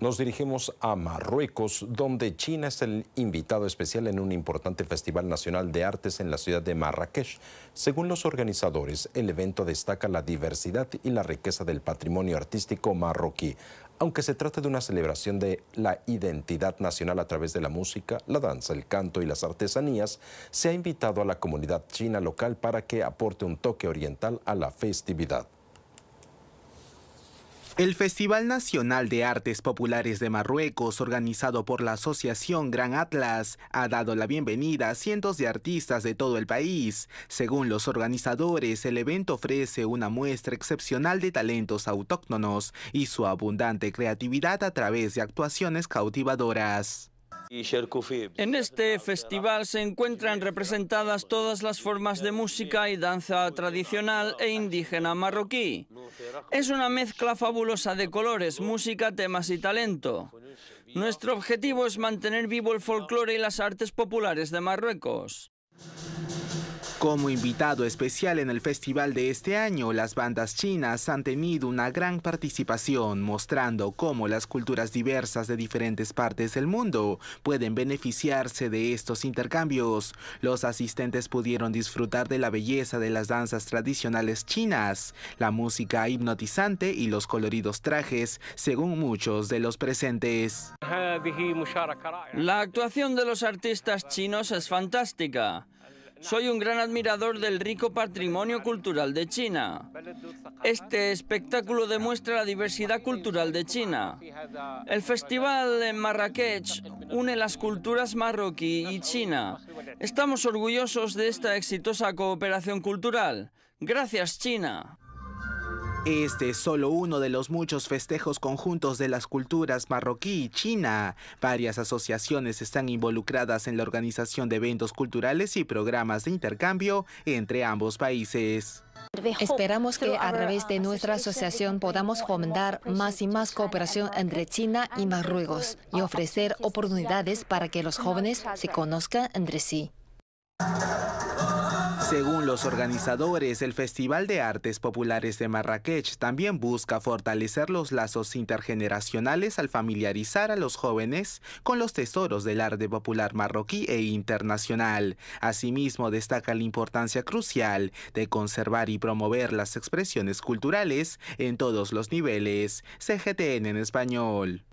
Nos dirigimos a Marruecos, donde China es el invitado especial en un importante Festival Nacional de Artes en la ciudad de Marrakech. Según los organizadores, el evento destaca la diversidad y la riqueza del patrimonio artístico marroquí, aunque se trata de una celebración de la identidad nacional a través de la música, la danza, el canto y las artesanías, se ha invitado a la comunidad china local para que aporte un toque oriental a la festividad. El Festival Nacional de Artes Populares de Marruecos, organizado por la Asociación Gran Atlas, ha dado la bienvenida a cientos de artistas de todo el país. Según los organizadores, el evento ofrece una muestra excepcional de talentos autóctonos y su abundante creatividad a través de actuaciones cautivadoras. En este festival se encuentran representadas todas las formas de música y danza tradicional e indígena marroquí. Es una mezcla fabulosa de colores, música, temas y talento. Nuestro objetivo es mantener vivo el folclore y las artes populares de Marruecos. Como invitado especial en el festival de este año, las bandas chinas han tenido una gran participación, mostrando cómo las culturas diversas de diferentes partes del mundo pueden beneficiarse de estos intercambios. Los asistentes pudieron disfrutar de la belleza de las danzas tradicionales chinas, la música hipnotizante y los coloridos trajes, según muchos de los presentes. La actuación de los artistas chinos es fantástica. Soy un gran admirador del rico patrimonio cultural de China. Este espectáculo demuestra la diversidad cultural de China. El festival en Marrakech une las culturas marroquí y china. Estamos orgullosos de esta exitosa cooperación cultural. Gracias, China. Este es solo uno de los muchos festejos conjuntos de las culturas marroquí y china. Varias asociaciones están involucradas en la organización de eventos culturales y programas de intercambio entre ambos países. Esperamos que a través de nuestra asociación podamos fomentar más y más cooperación entre China y Marruecos y ofrecer oportunidades para que los jóvenes se conozcan entre sí. Según los organizadores, el Festival de Artes Populares de Marrakech también busca fortalecer los lazos intergeneracionales al familiarizar a los jóvenes con los tesoros del arte popular marroquí e internacional. Asimismo, destaca la importancia crucial de conservar y promover las expresiones culturales en todos los niveles. CGTN en español.